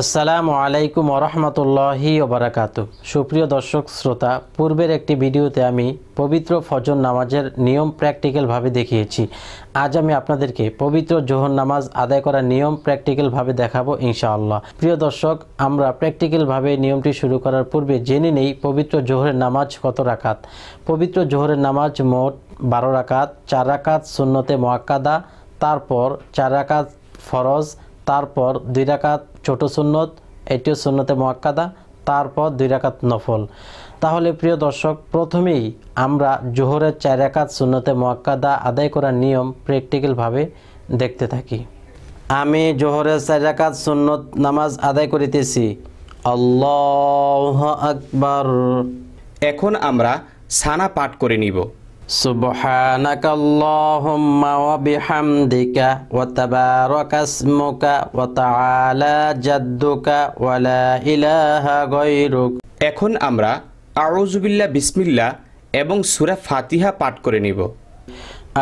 আসসালামু আলাইকুম ওরহমতুল্লাহি ওবরাকাত সুপ্রিয় দর্শক শ্রোতা পূর্বের একটি ভিডিওতে আমি পবিত্র ফজর নামাজের নিয়ম প্র্যাকটিক্যালভাবে দেখিয়েছি আজ আমি আপনাদেরকে পবিত্র জোহর নামাজ আদায় করার নিয়ম প্র্যাকটিক্যালভাবে দেখাবো ইনশাআল্লাহ প্রিয় দর্শক আমরা প্র্যাকটিক্যালভাবে নিয়মটি শুরু করার পূর্বে জেনে নেই পবিত্র জোহরের নামাজ কত রাখাত পবিত্র জোহরের নামাজ মোট বারো রাকাত চার রাকাত সুন্নতে মোয়াক্কাদা তারপর চার রাকাত ফরজ তারপর দুই রাকাত ছোট সুন্নত এটিও সুন্নতে মোয়াক্কাদা তারপর দুই রাকাত নফল তাহলে প্রিয় দর্শক প্রথমেই আমরা জোহরের চার রাকাত সুন্নতে মোয়াক্কাদা আদায় করার নিয়ম প্র্যাকটিক্যালভাবে দেখতে থাকি আমি জোহরের চার রাকাত সুন্নত নামাজ আদায় করিতেছি আল্লাহ আকবর এখন আমরা সানা পাঠ করে নিব سبحانك اللهم وبحمدك وتبارك اسمك وتعالى جدك ولا إله غيرك এখন আমরা আউযুবিল্লাহ বিসমিল্লাহ এবং সূরা ফাতিহা পাঠ করে নিব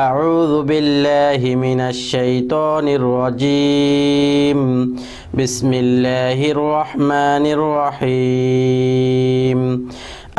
أعوذ بالله من الشيطان الرجيم بسم الله الرحمن الرحيم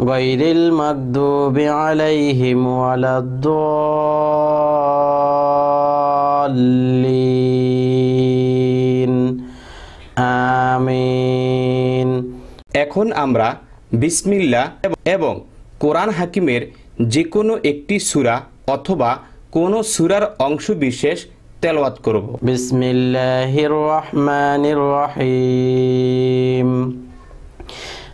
غير المغضوب عليهم ولا الضالين আমিন এখন আমরা বিসমিল্লা এবং কোরআন হাকিমের যে কোনো একটি সুরা অথবা কোনো সুরার অংশ বিশেষ তেলওয়াত করব বিসমিল্লাহির রহমানির রহিম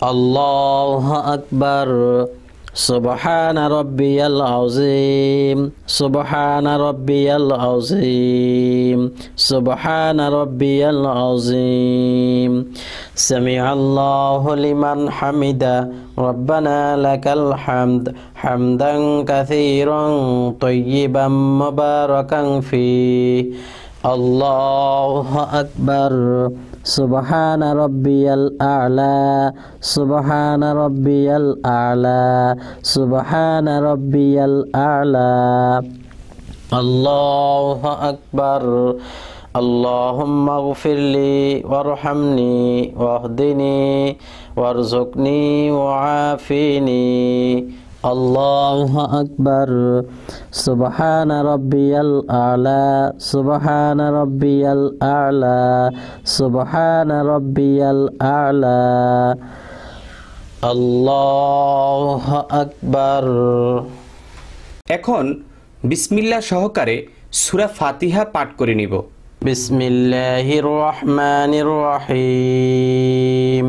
الله أكبر سبحان ربي العظيم سبحان ربي العظيم سبحان ربي العظيم سمع الله لمن حمده ربنا لك الحمد حمدا كثيرا طيبا مباركا فيه الله أكبر سبحان ربي الأعلى سبحان ربي الأعلى سبحان ربي الأعلى الله أكبر اللهم اغفر لي وارحمني واهدني وارزقني وعافيني আল্লাহ আকবর সুবহান রব্বিয়াল আলা সুবহান রব্বিয়াল আলা সুবহান রব্বিয়াল আলা আল্লাহ আকবর এখন বিসমিল্লা সহকারে সুরা ফাতিহা পাঠ করে নিব বিসমিল্লাহির রহমানির রহিম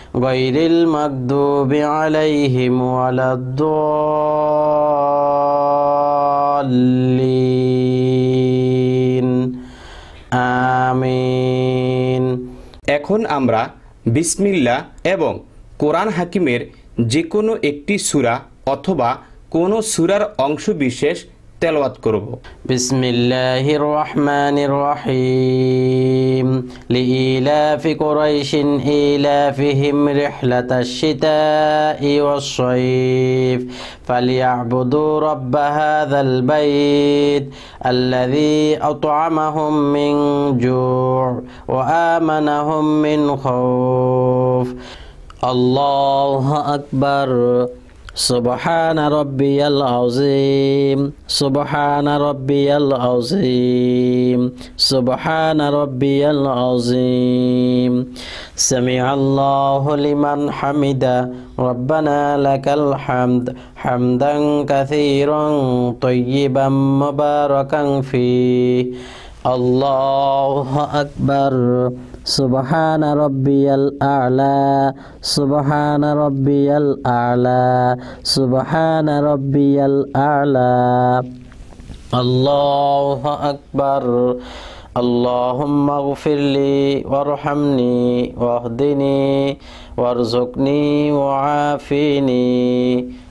غير المغضوب عليهم ولا الضالين আমিন এখন আমরা বিসমিল্লা এবং কোরআন হাকিমের যে কোনো একটি সুরা অথবা কোনো সুরার অংশ বিশেষ تلوات کرو بسم الله الرحمن الرحيم لإلاف قريش إلافهم رحلة الشتاء والصيف فليعبدوا رب هذا البيت الذي أطعمهم من جوع وآمنهم من خوف الله أكبر سبحان ربي العظيم سبحان ربي العظيم سبحان ربي العظيم سمع الله لمن حمد ربنا لك الحمد حمدا كثيرا طيبا مباركا فيه الله أكبر سبحان ربي الأعلى سبحان ربي الأعلى سبحان ربي الأعلى الله أكبر اللهم اغفر لي وارحمني واهدني وارزقني وعافيني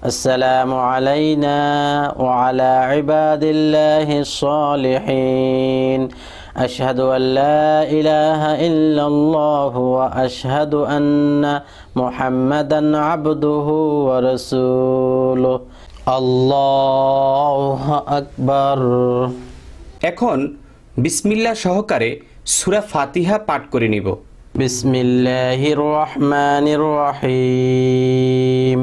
السلام علينا وعلى عباد الله الصالحين أشهد أن لا إله إلا الله وأشهد أن محمدا عبده ورسوله الله أكبر এখন বিসমিল্লা সহকারে সুরা ফাতিহা পাঠ করে নিব বিসমিল্লাহির রহমানির রহিম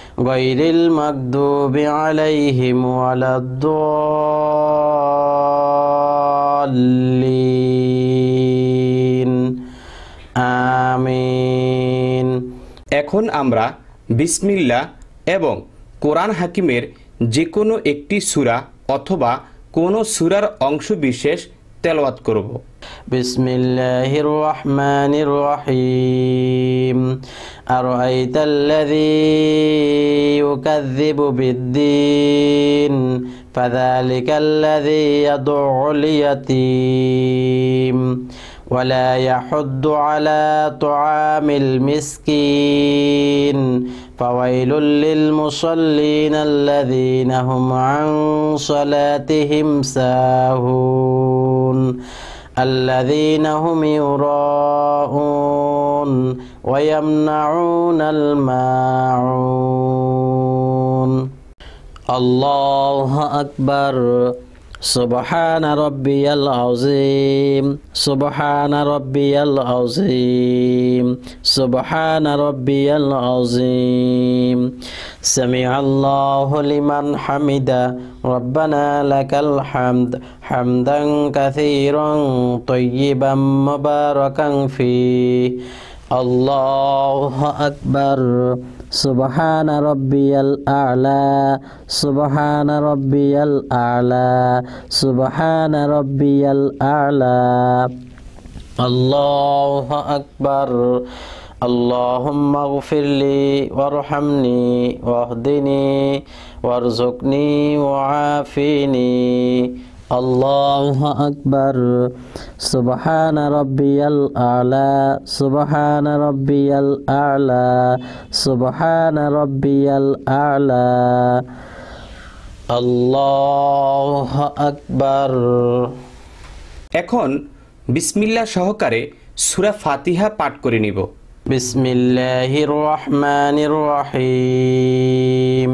غير المغضوب عليهم ولا الضالين এখন আমরা বিসমিল্লা এবং কোরআন হাকিমের যে কোনো একটি সুরা অথবা কোনো সুরার অংশ বিশেষ তেলওয়াত করব বিসমিল্লাহির রহমানির রহিম আরাইতাল্লাযী ইউকাযযিবু বিদ্দীন ফাযালিকাল্লাযী ইয়াদউল ইয়াতীম ولا يحض على طعام المسكين فويل للمصلين الذين هم عن صلاتهم ساهون الذين هم يراءون ويمنعون الماعون الله أكبر سبحان ربي العظيم سبحان ربي العظيم سبحان ربي العظيم سمع الله لمن حمد ربنا لك الحمد حمدا كثيرا طيبا مباركا فيه الله أكبر سبحان ربي الأعلى سبحان ربي الأعلى سبحان ربي الأعلى الله أكبر اللهم اغفر لي وارحمني واهدني وارزقني وعافيني আল্লাহ আকবর সুবহান রব্বিয়াল আলা সুবহান রব্বিয়াল আলা সুবহান রব্বিয়াল আলা আল্লাহ আকবর এখন বিসমিল্লা সহকারে সুরা ফাতিহা পাঠ করে নিব বিসমিল্লাহির রহমানির রহিম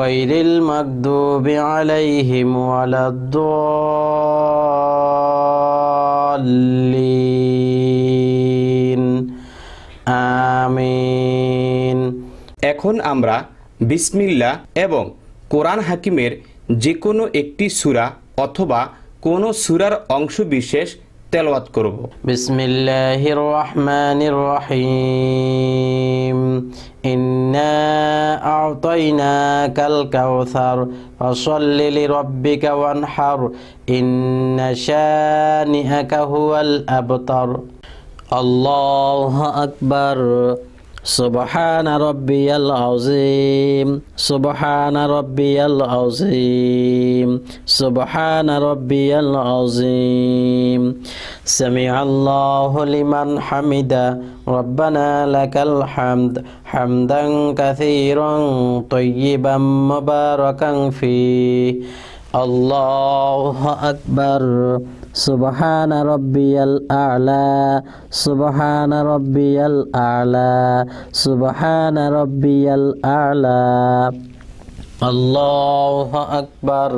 غير المغضوب عليهم ولا الضالين আমিন এখন আমরা বিসমিল্লা এবং কোরআন হাকিমের যে কোনো একটি সুরা অথবা কোনো সুরার অংশ বিশেষ তেলাওয়াত করব বিসমিল্লাহির রহমানির রহিম ইন্না আ'তাইনাকাল কাউসার ফসল্লি লিরাব্বিকা ওয়ানহার ইন্না শানিআকা হুয়াল আবতার আল্লাহু আকবার سبحان ربي العظيم سبحان ربي العظيم سبحان ربي العظيم سمع الله لمن حمد ربنا لك الحمد حمدا كثيرا طيبا مباركا فيه الله أكبر سبحان ربي الأعلى سبحان ربي الأعلى سبحان ربي الأعلى الله أكبر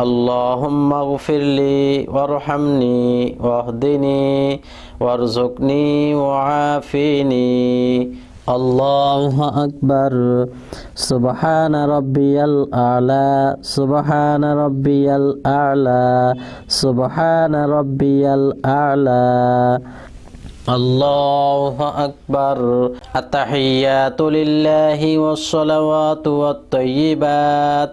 اللهم اغفر لي وارحمني واهدني وارزقني وعافيني الله أكبر سبحان ربي الأعلى سبحان ربي الأعلى سبحان ربي الأعلى الله أكبر التحيات لله والصلوات والطيبات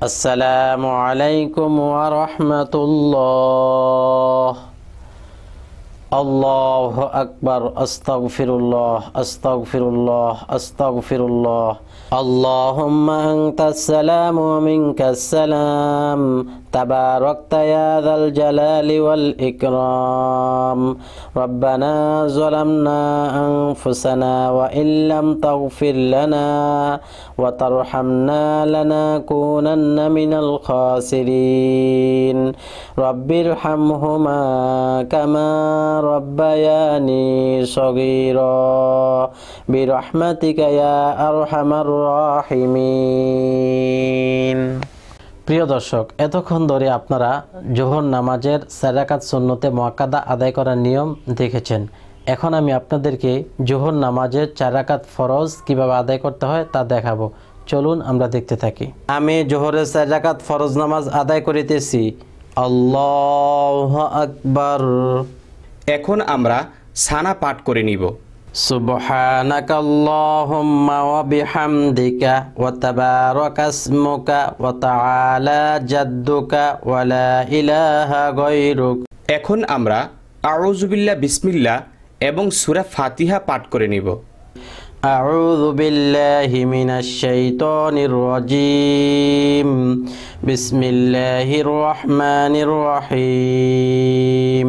السلام عليكم ورحمة الله الله أكبر أستغفر الله أستغفر الله أستغفر الله اللهم أنت السلام ومنك السلام تباركت يا ذا الجلال والإكرام ربنا ظلمنا أنفسنا وإن لم تغفر لنا وترحمنا لنكونن من الخاسرين رب ارحمهما كما ربياني صغيرا برحمتك يا أرحم الراحمين প্রিয় দর্শক এতক্ষণ ধরে আপনারা জোহর নামাজের সারাকাত সন্ন্যতে মোয়াক্কাদা আদায় করার নিয়ম দেখেছেন এখন আমি আপনাদেরকে জোহর নামাজের চারাকাত ফরজ কিভাবে আদায় করতে হয় তা দেখাবো চলুন আমরা দেখতে থাকি আমি জোহরের চারাকাত ফরজ নামাজ আদায় করিতেছি আল্লাহ আকবার এখন আমরা সানা পাঠ করে নিব سبحانك اللهم وبحمدك وتبارك اسمك وتعالى جدك ولا إله غيرك এখন আমরা আউযুবিল্লাহ বিসমিল্লাহ এবং সূরা ফাতিহা পাঠ করে নিব أعوذ بالله من الشيطان الرجيم بسم الله الرحمن الرحيم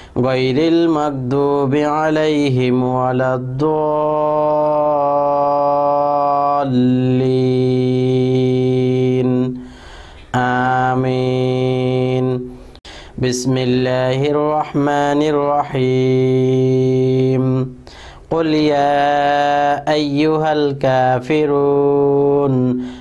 غير المغضوب عليهم ولا الضالين آمين بسم الله الرحمن الرحيم قل يا أيها الكافرون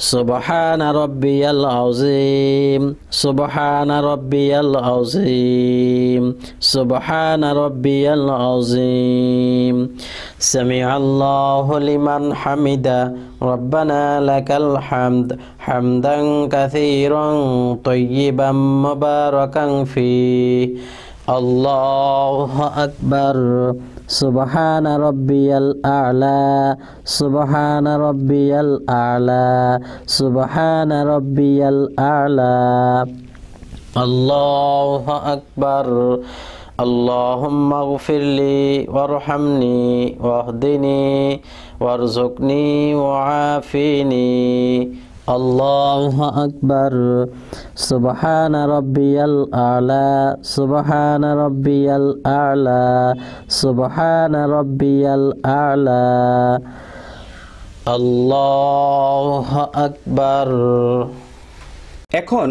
سبحان ربي العظيم سبحان ربي العظيم سبحان ربي العظيم سمع الله لمن حمد ربنا لك الحمد حمدا كثيرا طيبا مباركا فيه الله أكبر سبحان ربي الأعلى سبحان ربي الأعلى سبحان ربي الأعلى الله أكبر اللهم اغفر لي وارحمني واهدني وارزقني وعافيني আল্লাহ আকবর সুবহান রব্বিয়াল আলা সুবহান রব্বিয়াল আলা সুবহান রব্বিয়াল আলা আল্লাহ আকবর এখন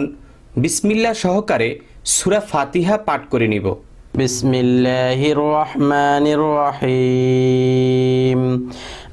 বিসমিল্লা সহকারে সুরা ফাতিহা পাঠ করে নিব বিসমিল্লাহির রহমানির রহিম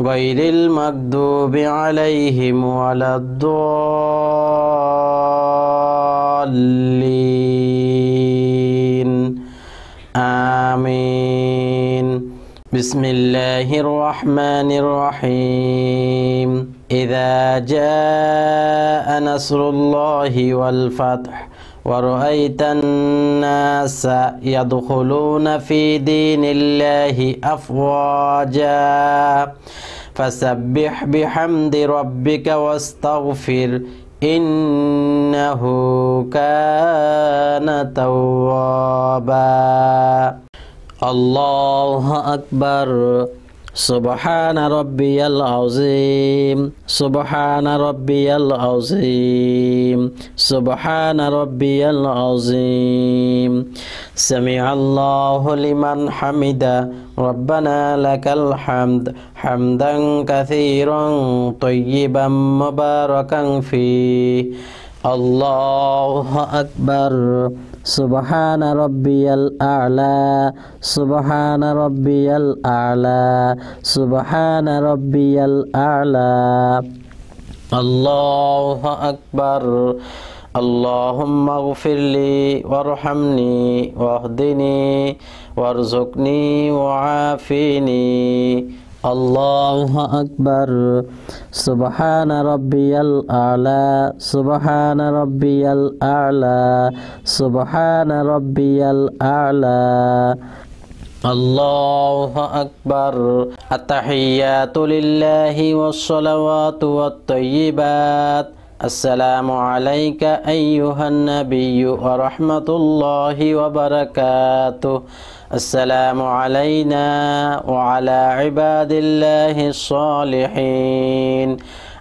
غير المغضوب عليهم ولا الضالين آمين بسم الله الرحمن الرحيم إذا جاء نصر الله والفتح ورأيت الناس يدخلون في دين الله أفواجا فسبح بحمد ربك واستغفر إنه كان توابا الله أكبر سبحان ربي العظيم سبحان ربي العظيم سبحان ربي العظيم سمع الله لمن حمده ربنا لك الحمد حمدا كثيرا طيبا مباركا فيه الله أكبر سبحان ربي الأعلى سبحان ربي الأعلى سبحان ربي الأعلى الله أكبر اللهم اغفر لي وارحمني واهدني وارزقني وعافيني الله أكبر سبحان ربي الأعلى سبحان ربي الأعلى سبحان ربي الأعلى الله أكبر التحيات لله والصلوات والطيبات السلام عليك أيها النبي ورحمة الله وبركاته السلام علينا وعلى عباد الله الصالحين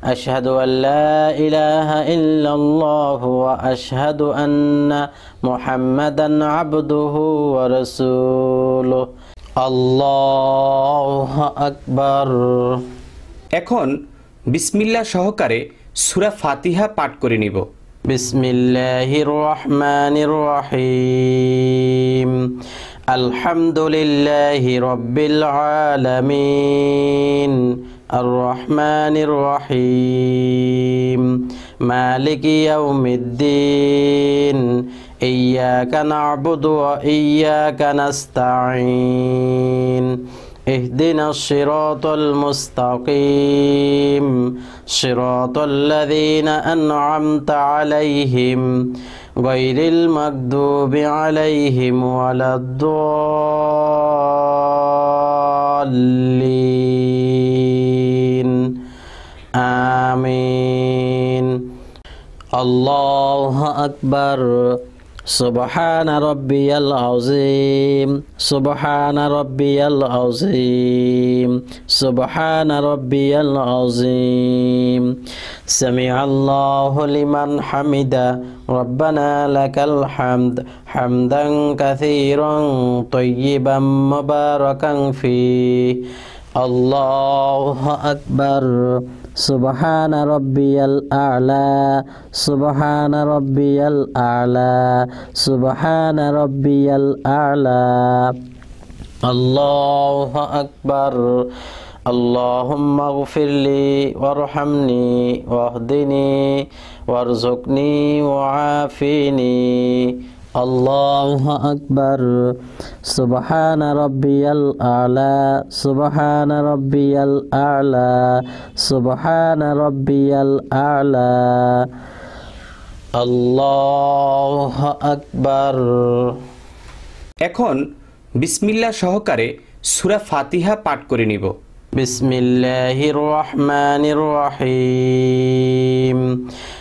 أشهد أن لا إله إلا الله وأشهد أن محمدا عبده ورسوله الله أكبر এখন বিসমিল্লা সহকারে সুরা ফাতিহা পাঠ করে নিব বিসমিল্লাহির রহমানির রহিম আলহামদুলিল্লাহি রব্বিল আলামিন আর রহমানির রহিম মালিক ইয়াউমিদ্দিন إياك نعبد وإياك نستعين اهدنا الصراط المستقيم صراط الذين أنعمت عليهم غير المكذوب عليهم ولا الضالين آمين الله أكبر سبحان ربي العظيم سبحان ربي العظيم سبحان ربي العظيم سمع الله لمن حمد ربنا لك الحمد حمدا كثيرا طيبا مباركا فيه الله أكبر سبحان ربي الأعلى سبحان ربي الأعلى سبحان ربي الأعلى الله أكبر اللهم اغفر لي وارحمني واهدني وارزقني وعافيني আল্লাহ আকবর সুবহান রব্বিয়াল আলা সুবহান রব্বিয়াল আলা সুবহান রব্বিয়াল আলা আল্লাহ আকবর এখন বিসমিল্লা সহকারে সুরা ফাতিহা পাঠ করে নিব বিসমিল্লাহির রহমানির রহিম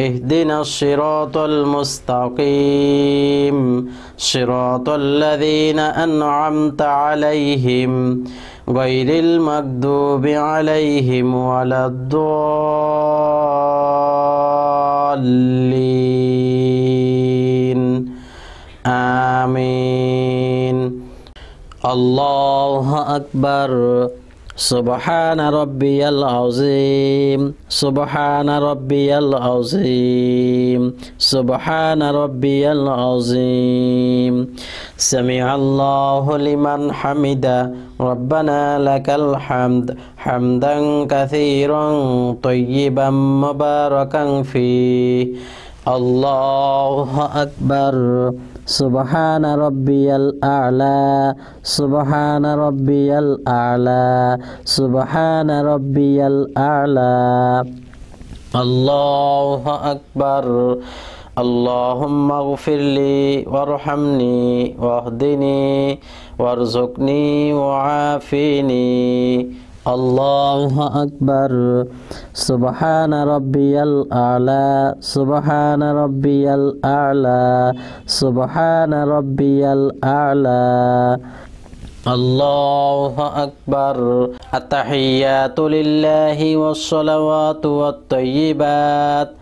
اهدنا الصراط المستقيم صراط الذين أنعمت عليهم غير المكذوب عليهم ولا الضالين آمين الله أكبر سبحان ربي العظيم سبحان ربي العظيم سبحان ربي العظيم سمع الله لمن حمده ربنا لك الحمد حمدا كثيرا طيبا مباركا فيه الله أكبر سبحان ربي الأعلى سبحان ربي الأعلى سبحان ربي الأعلى الله أكبر اللهم اغفر لي وارحمني واهدني وارزقني وعافيني الله أكبر سبحان ربي الأعلى سبحان ربي الأعلى سبحان ربي الأعلى الله أكبر التحيات لله والصلوات والطيبات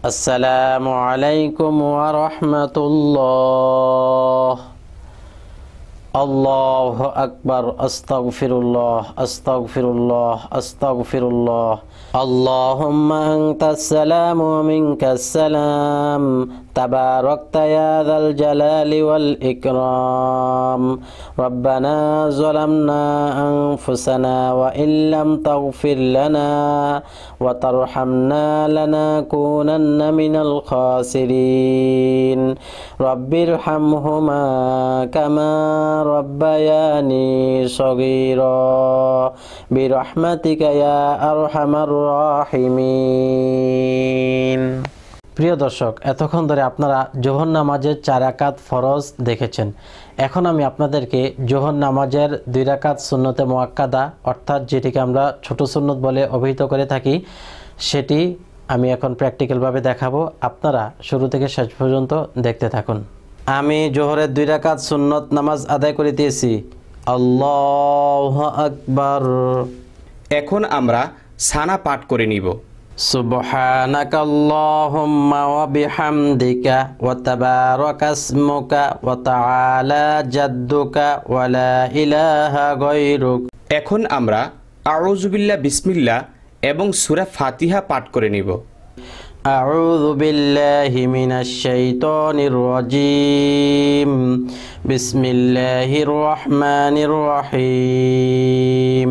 السلام عليكم ورحمة الله الله أكبر أستغفر الله أستغفر الله أستغفر الله اللهم أنت السلام ومنك السلام تباركت يا ذا الجلال والإكرام ربنا ظلمنا أنفسنا وإن لم تغفر لنا وترحمنا لنكونن من الخاسرين رب ارحمهما كما ربياني صغيرا برحمتك يا أرحم الراحمين প্রিয় দর্শক এতক্ষণ ধরে আপনারা জোহর নামাজের চার আকাত ফরজ দেখেছেন এখন আমি আপনাদেরকে জোহর নামাজের দুই রাকাত সুন্নতে মোয়াক্কাদা অর্থাৎ যেটিকে আমরা ছোট সুন্নত বলে অভিহিত করে থাকি সেটি আমি এখন প্র্যাকটিক্যালভাবে দেখাবো আপনারা শুরু থেকে শেষ পর্যন্ত দেখতে থাকুন আমি জোহরের দুই রাকাত সুন্নত নামাজ আদায় দিয়েছি আল্লাহ আকবর এখন আমরা সানা পাঠ করে নিব سبحانك اللهم وبحمدك وتبارك اسمك وتعالى جدك ولا إله غيرك এখন আমরা আউজুবিল্লা বিসমিল্লা এবং সুরা ফাতিহা পাঠ করে নিব أعوذ بالله من الشيطان الرجيم بسم الله الرحمن الرحيم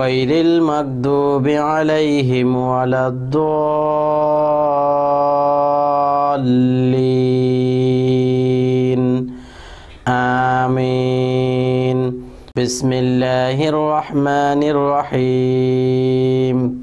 غير المغضوب عليهم ولا الضالين آمين بسم الله الرحمن الرحيم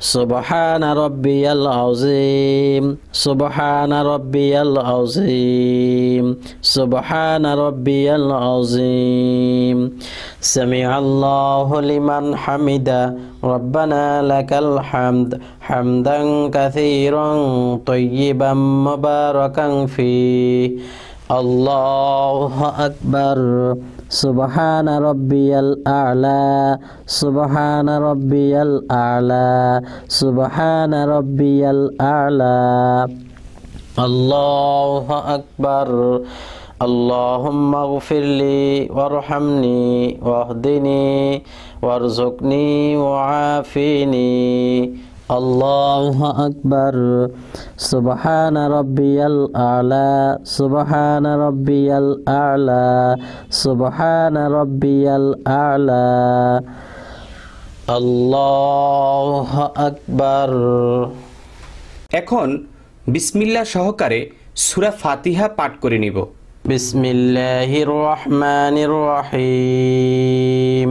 سبحان ربي العظيم سبحان ربي العظيم سبحان ربي العظيم سمع الله لمن حمد ربنا لك الحمد حمدا كثيرا طيبا مباركا فيه الله أكبر سبحان ربي الأعلى سبحان ربي الأعلى سبحان ربي الأعلى الله أكبر اللهم اغفر لي وارحمني واهدني وارزقني وعافيني আল্লাহ আকবর সুবহান রব্বিয়াল আলা সুবহান রব্বিয়াল আলা সুবহান রব্বিয়াল আলা আল্লাহ আকবর এখন বিসমিল্লা সহকারে সুরা ফাতিহা পাঠ করে নিব বিসমিল্লাহির রহমানির রহিম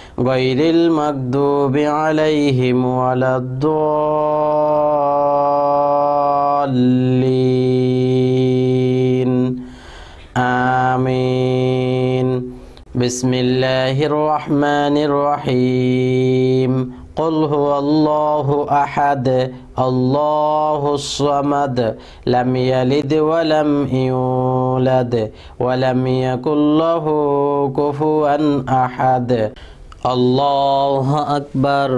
غير المغضوب عليهم ولا الضالين آمين بسم الله الرحمن الرحيم قل هو الله أحد الله الصمد لم يلد ولم يولد ولم يكن له كفوا أحد الله أكبر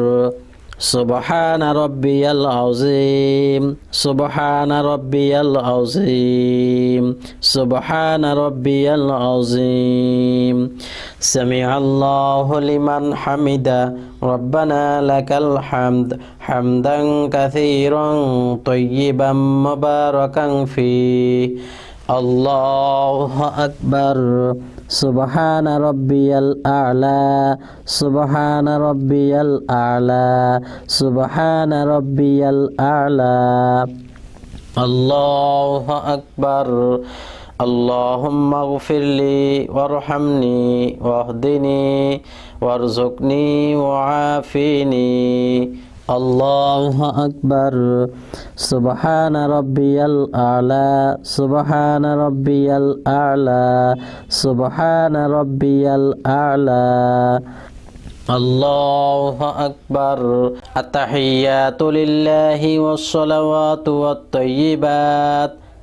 سبحان ربي العظيم سبحان ربي العظيم سبحان ربي العظيم سمع الله لمن حمد ربنا لك الحمد حمدا كثيرا طيبا مباركا فيه الله أكبر سبحان ربي الأعلى سبحان ربي الأعلى سبحان ربي الأعلى الله أكبر اللهم اغفر لي وارحمني واهدني وارزقني وعافيني الله أكبر سبحان ربي الأعلى سبحان ربي الأعلى سبحان ربي الأعلى الله أكبر التحيات لله والصلوات والطيبات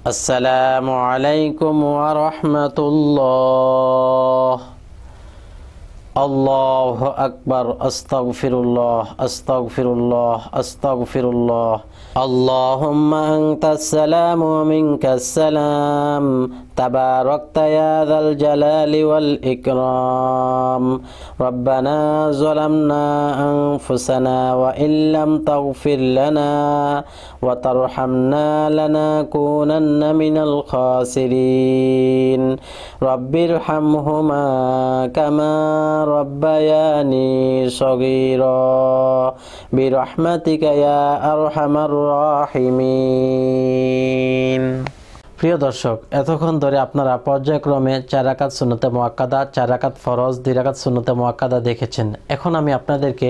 السلام عليكم ورحمة الله الله أكبر أستغفر الله أستغفر الله أستغفر الله اللهم أنت السلام ومنك السلام تباركت يا ذا الجلال والإكرام ربنا ظلمنا أنفسنا وإن لم تغفر لنا وترحمنا لنكونن من الخاسرين رب ارحمهما كما ربياني صغيرا প্রিয় দর্শক এতক্ষণ ধরে আপনারা পর্যায়ক্রমে চার রাকাত মোয়াক্কাদা চার ফরজ দুই রাকাত সুন্নতে মোয়াক্কাদা দেখেছেন এখন আমি আপনাদেরকে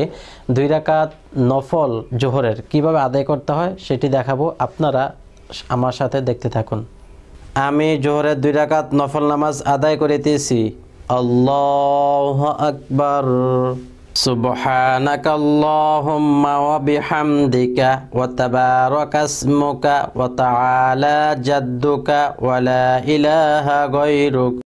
দুই রাকাত নফল জোহরের কিভাবে আদায় করতে হয় সেটি দেখাবো আপনারা আমার সাথে দেখতে থাকুন আমি জোহরের দুই রাকাত নফল নামাজ আদায় করিতেছি আল্লাহ আকবার سبحانك اللهم وبحمدك وتبارك اسمك وتعالى جدك ولا إله غيرك